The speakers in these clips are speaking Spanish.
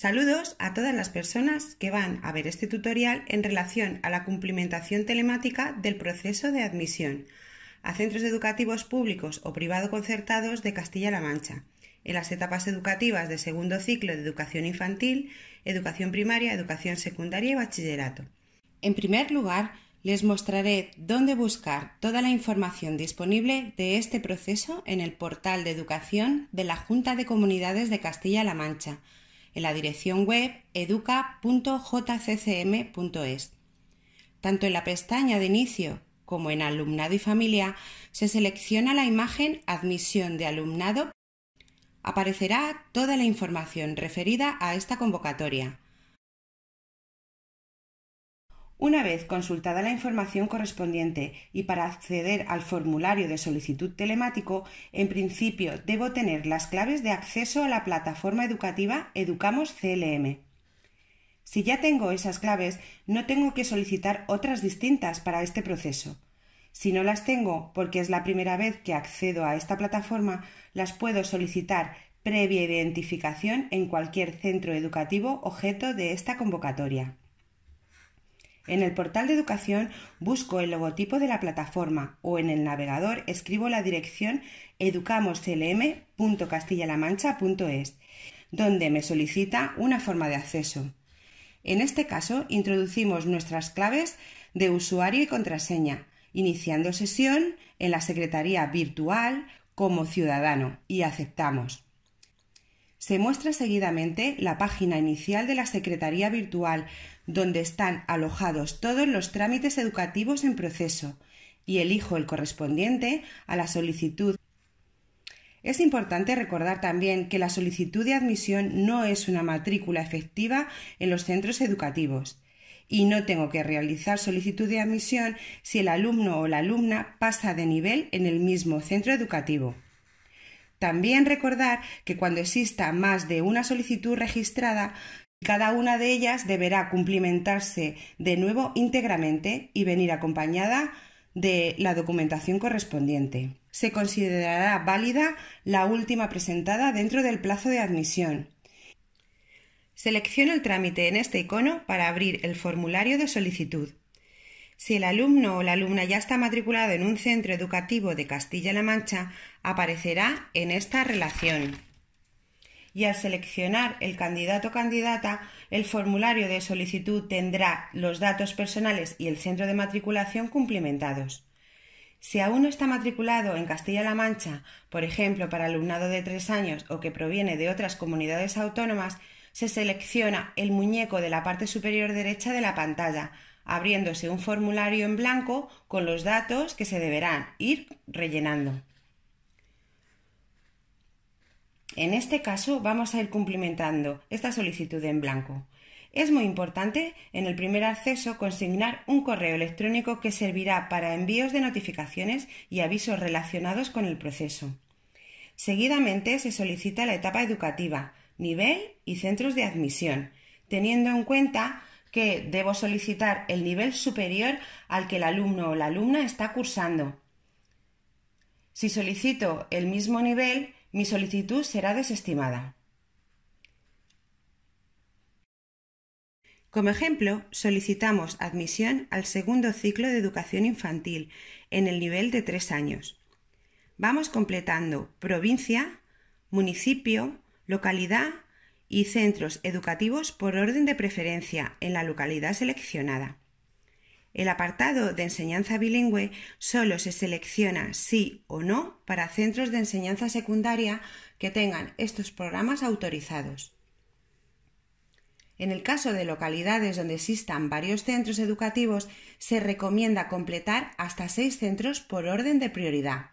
Saludos a todas las personas que van a ver este tutorial en relación a la cumplimentación telemática del proceso de admisión a centros educativos públicos o privado concertados de Castilla-La Mancha, en las etapas educativas de segundo ciclo de educación infantil, educación primaria, educación secundaria y bachillerato. En primer lugar, les mostraré dónde buscar toda la información disponible de este proceso en el portal de educación de la Junta de Comunidades de Castilla-La Mancha, en la dirección web educa.jccm.es. Tanto en la pestaña de inicio como en alumnado y familia se selecciona la imagen admisión de alumnado. Aparecerá toda la información referida a esta convocatoria una vez consultada la información correspondiente y para acceder al formulario de solicitud telemático, en principio debo tener las claves de acceso a la plataforma educativa Educamos CLM. Si ya tengo esas claves, no tengo que solicitar otras distintas para este proceso. Si no las tengo, porque es la primera vez que accedo a esta plataforma, las puedo solicitar previa identificación en cualquier centro educativo objeto de esta convocatoria. En el portal de educación busco el logotipo de la plataforma o en el navegador escribo la dirección educamosclm.castillalamancha.es, donde me solicita una forma de acceso. En este caso, introducimos nuestras claves de usuario y contraseña, iniciando sesión en la secretaría virtual como ciudadano y aceptamos se muestra seguidamente la página inicial de la Secretaría Virtual, donde están alojados todos los trámites educativos en proceso, y elijo el correspondiente a la solicitud. Es importante recordar también que la solicitud de admisión no es una matrícula efectiva en los centros educativos y no tengo que realizar solicitud de admisión si el alumno o la alumna pasa de nivel en el mismo centro educativo. También recordar que cuando exista más de una solicitud registrada, cada una de ellas deberá cumplimentarse de nuevo íntegramente y venir acompañada de la documentación correspondiente. Se considerará válida la última presentada dentro del plazo de admisión. Seleccione el trámite en este icono para abrir el formulario de solicitud. Si el alumno o la alumna ya está matriculado en un centro educativo de Castilla-La Mancha, aparecerá en esta relación. Y al seleccionar el candidato o candidata, el formulario de solicitud tendrá los datos personales y el centro de matriculación cumplimentados. Si aún no está matriculado en Castilla-La Mancha, por ejemplo para alumnado de tres años o que proviene de otras comunidades autónomas, se selecciona el muñeco de la parte superior derecha de la pantalla abriéndose un formulario en blanco con los datos que se deberán ir rellenando. En este caso vamos a ir cumplimentando esta solicitud en blanco. Es muy importante en el primer acceso consignar un correo electrónico que servirá para envíos de notificaciones y avisos relacionados con el proceso. Seguidamente se solicita la etapa educativa, nivel y centros de admisión, teniendo en cuenta que debo solicitar el nivel superior al que el alumno o la alumna está cursando. Si solicito el mismo nivel, mi solicitud será desestimada. Como ejemplo, solicitamos admisión al segundo ciclo de educación infantil en el nivel de tres años. Vamos completando provincia, municipio, localidad y centros educativos por orden de preferencia en la localidad seleccionada. El apartado de enseñanza bilingüe solo se selecciona sí o no para centros de enseñanza secundaria que tengan estos programas autorizados. En el caso de localidades donde existan varios centros educativos, se recomienda completar hasta seis centros por orden de prioridad.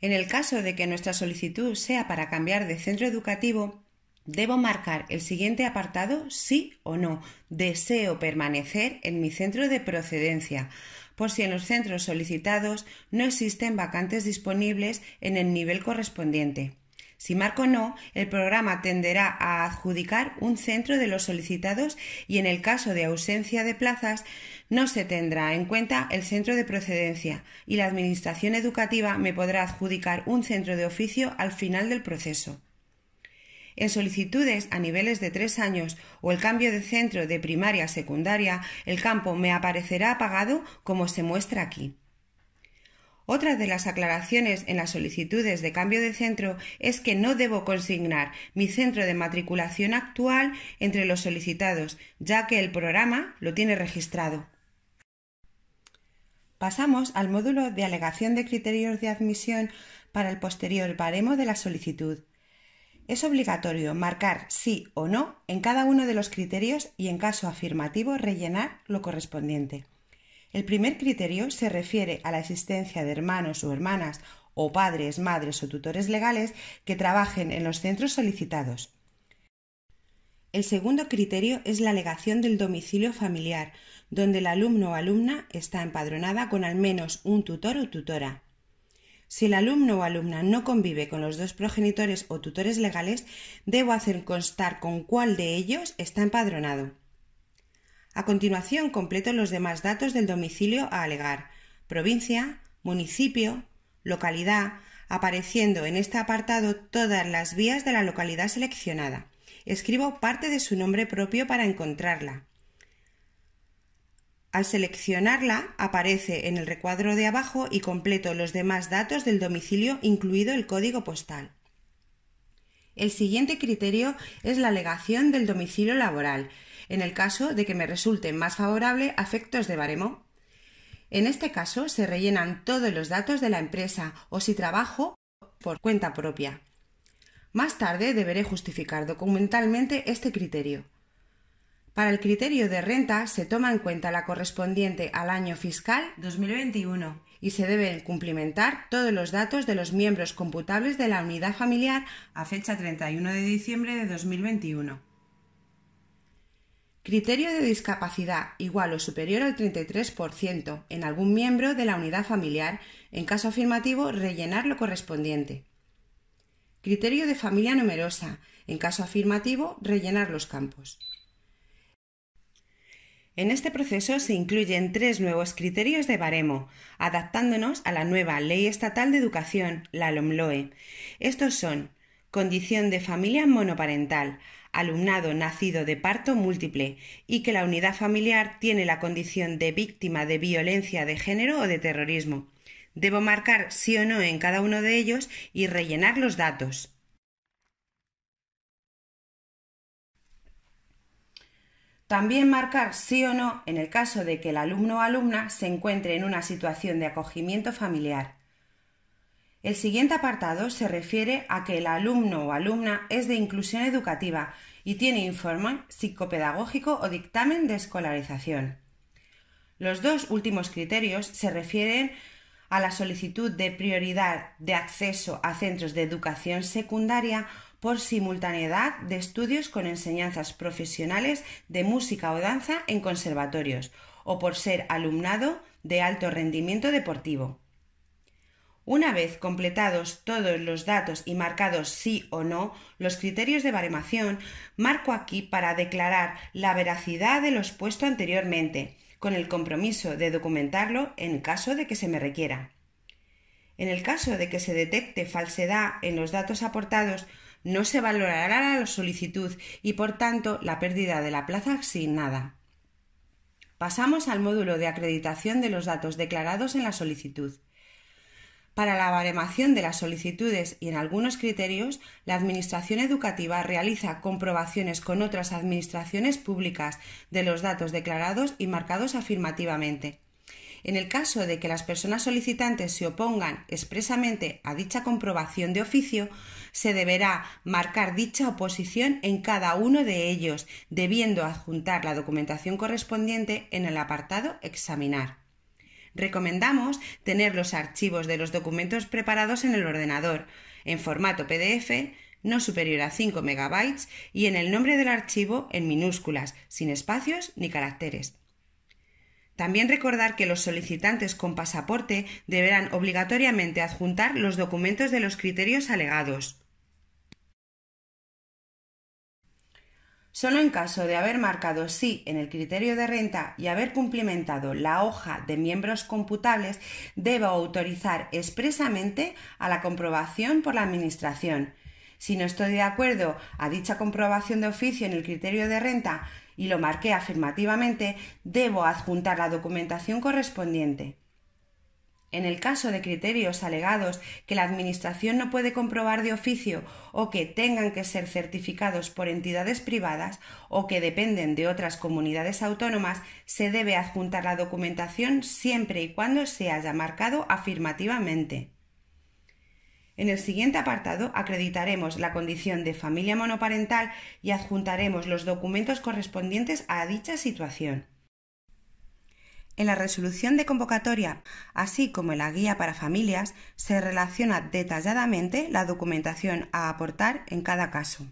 En el caso de que nuestra solicitud sea para cambiar de centro educativo, debo marcar el siguiente apartado sí o no. Deseo permanecer en mi centro de procedencia, por si en los centros solicitados no existen vacantes disponibles en el nivel correspondiente. Si marco no, el programa tenderá a adjudicar un centro de los solicitados y en el caso de ausencia de plazas no se tendrá en cuenta el centro de procedencia y la Administración educativa me podrá adjudicar un centro de oficio al final del proceso. En solicitudes a niveles de tres años o el cambio de centro de primaria a secundaria, el campo me aparecerá apagado como se muestra aquí. Otra de las aclaraciones en las solicitudes de cambio de centro es que no debo consignar mi centro de matriculación actual entre los solicitados, ya que el programa lo tiene registrado. Pasamos al módulo de alegación de criterios de admisión para el posterior baremo de la solicitud. Es obligatorio marcar sí o no en cada uno de los criterios y en caso afirmativo rellenar lo correspondiente. El primer criterio se refiere a la existencia de hermanos o hermanas o padres, madres o tutores legales que trabajen en los centros solicitados. El segundo criterio es la legación del domicilio familiar, donde el alumno o alumna está empadronada con al menos un tutor o tutora. Si el alumno o alumna no convive con los dos progenitores o tutores legales, debo hacer constar con cuál de ellos está empadronado. A continuación completo los demás datos del domicilio a alegar, provincia, municipio, localidad, apareciendo en este apartado todas las vías de la localidad seleccionada. Escribo parte de su nombre propio para encontrarla. Al seleccionarla aparece en el recuadro de abajo y completo los demás datos del domicilio incluido el código postal. El siguiente criterio es la alegación del domicilio laboral, en el caso de que me resulten más favorable afectos de baremo. En este caso se rellenan todos los datos de la empresa o si trabajo por cuenta propia. Más tarde deberé justificar documentalmente este criterio. Para el criterio de renta se toma en cuenta la correspondiente al año fiscal 2021 y se deben cumplimentar todos los datos de los miembros computables de la unidad familiar a fecha 31 de diciembre de 2021. Criterio de discapacidad igual o superior al 33% en algún miembro de la unidad familiar. En caso afirmativo, rellenar lo correspondiente. Criterio de familia numerosa. En caso afirmativo, rellenar los campos. En este proceso se incluyen tres nuevos criterios de baremo, adaptándonos a la nueva Ley Estatal de Educación, la LOMLOE. Estos son condición de familia monoparental, alumnado nacido de parto múltiple y que la unidad familiar tiene la condición de víctima de violencia de género o de terrorismo. Debo marcar sí o no en cada uno de ellos y rellenar los datos. También marcar sí o no en el caso de que el alumno o alumna se encuentre en una situación de acogimiento familiar. El siguiente apartado se refiere a que el alumno o alumna es de inclusión educativa y tiene informe psicopedagógico o dictamen de escolarización. Los dos últimos criterios se refieren a la solicitud de prioridad de acceso a centros de educación secundaria por simultaneidad de estudios con enseñanzas profesionales de música o danza en conservatorios o por ser alumnado de alto rendimiento deportivo. Una vez completados todos los datos y marcados sí o no los criterios de baremación, marco aquí para declarar la veracidad de los puesto anteriormente, con el compromiso de documentarlo en caso de que se me requiera. En el caso de que se detecte falsedad en los datos aportados, no se valorará la solicitud y por tanto la pérdida de la plaza asignada. Pasamos al módulo de acreditación de los datos declarados en la solicitud. Para la baremación de las solicitudes y en algunos criterios, la Administración Educativa realiza comprobaciones con otras administraciones públicas de los datos declarados y marcados afirmativamente. En el caso de que las personas solicitantes se opongan expresamente a dicha comprobación de oficio, se deberá marcar dicha oposición en cada uno de ellos, debiendo adjuntar la documentación correspondiente en el apartado Examinar. Recomendamos tener los archivos de los documentos preparados en el ordenador, en formato PDF, no superior a 5 MB y en el nombre del archivo en minúsculas, sin espacios ni caracteres. También recordar que los solicitantes con pasaporte deberán obligatoriamente adjuntar los documentos de los criterios alegados. Solo en caso de haber marcado sí en el criterio de renta y haber cumplimentado la hoja de miembros computables, debo autorizar expresamente a la comprobación por la Administración. Si no estoy de acuerdo a dicha comprobación de oficio en el criterio de renta y lo marqué afirmativamente, debo adjuntar la documentación correspondiente. En el caso de criterios alegados que la Administración no puede comprobar de oficio o que tengan que ser certificados por entidades privadas o que dependen de otras comunidades autónomas, se debe adjuntar la documentación siempre y cuando se haya marcado afirmativamente. En el siguiente apartado acreditaremos la condición de familia monoparental y adjuntaremos los documentos correspondientes a dicha situación. En la resolución de convocatoria, así como en la guía para familias, se relaciona detalladamente la documentación a aportar en cada caso.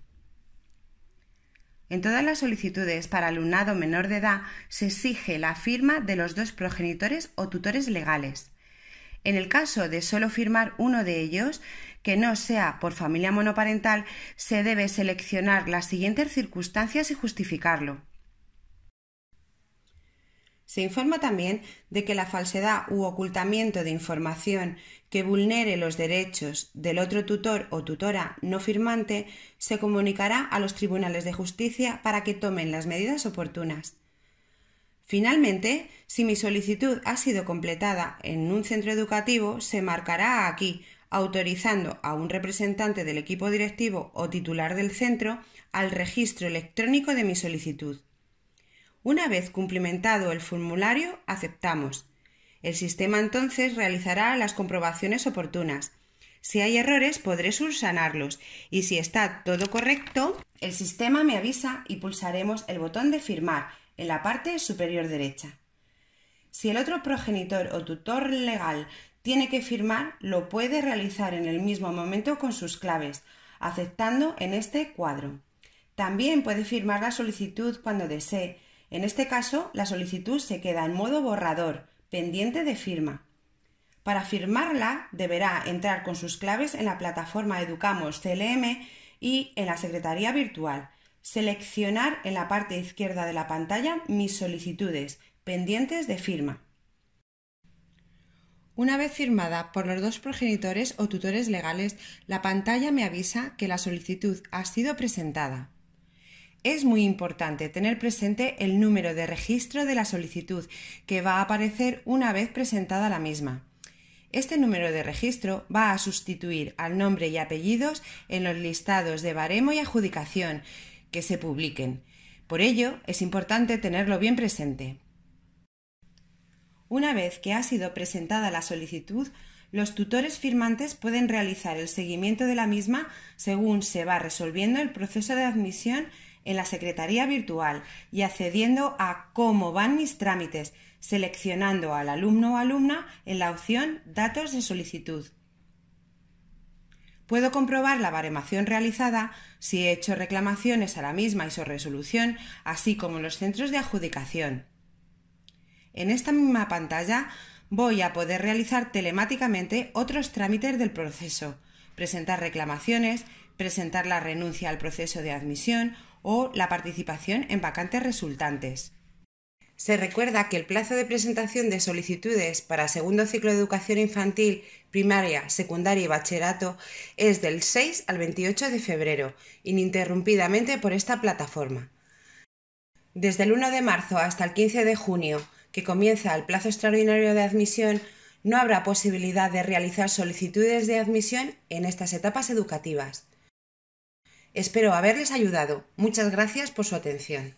En todas las solicitudes para alumnado menor de edad se exige la firma de los dos progenitores o tutores legales. En el caso de solo firmar uno de ellos, que no sea por familia monoparental, se debe seleccionar las siguientes circunstancias y justificarlo. Se informa también de que la falsedad u ocultamiento de información que vulnere los derechos del otro tutor o tutora no firmante se comunicará a los tribunales de justicia para que tomen las medidas oportunas. Finalmente, si mi solicitud ha sido completada en un centro educativo, se marcará aquí, autorizando a un representante del equipo directivo o titular del centro al registro electrónico de mi solicitud. Una vez cumplimentado el formulario, aceptamos. El sistema entonces realizará las comprobaciones oportunas. Si hay errores, podré subsanarlos y si está todo correcto, el sistema me avisa y pulsaremos el botón de firmar en la parte superior derecha. Si el otro progenitor o tutor legal tiene que firmar, lo puede realizar en el mismo momento con sus claves, aceptando en este cuadro. También puede firmar la solicitud cuando desee en este caso, la solicitud se queda en modo borrador, pendiente de firma. Para firmarla deberá entrar con sus claves en la plataforma Educamos CLM y en la Secretaría Virtual. Seleccionar en la parte izquierda de la pantalla Mis solicitudes, pendientes de firma. Una vez firmada por los dos progenitores o tutores legales, la pantalla me avisa que la solicitud ha sido presentada. Es muy importante tener presente el número de registro de la solicitud que va a aparecer una vez presentada la misma. Este número de registro va a sustituir al nombre y apellidos en los listados de baremo y adjudicación que se publiquen. Por ello, es importante tenerlo bien presente. Una vez que ha sido presentada la solicitud, los tutores firmantes pueden realizar el seguimiento de la misma según se va resolviendo el proceso de admisión en la Secretaría Virtual y accediendo a cómo van mis trámites, seleccionando al alumno o alumna en la opción Datos de solicitud. Puedo comprobar la baremación realizada si he hecho reclamaciones a la misma y su resolución, así como en los centros de adjudicación. En esta misma pantalla voy a poder realizar telemáticamente otros trámites del proceso, presentar reclamaciones, presentar la renuncia al proceso de admisión o la participación en vacantes resultantes. Se recuerda que el plazo de presentación de solicitudes para segundo ciclo de educación infantil, primaria, secundaria y bachillerato es del 6 al 28 de febrero, ininterrumpidamente por esta plataforma. Desde el 1 de marzo hasta el 15 de junio, que comienza el plazo extraordinario de admisión, no habrá posibilidad de realizar solicitudes de admisión en estas etapas educativas. Espero haberles ayudado. Muchas gracias por su atención.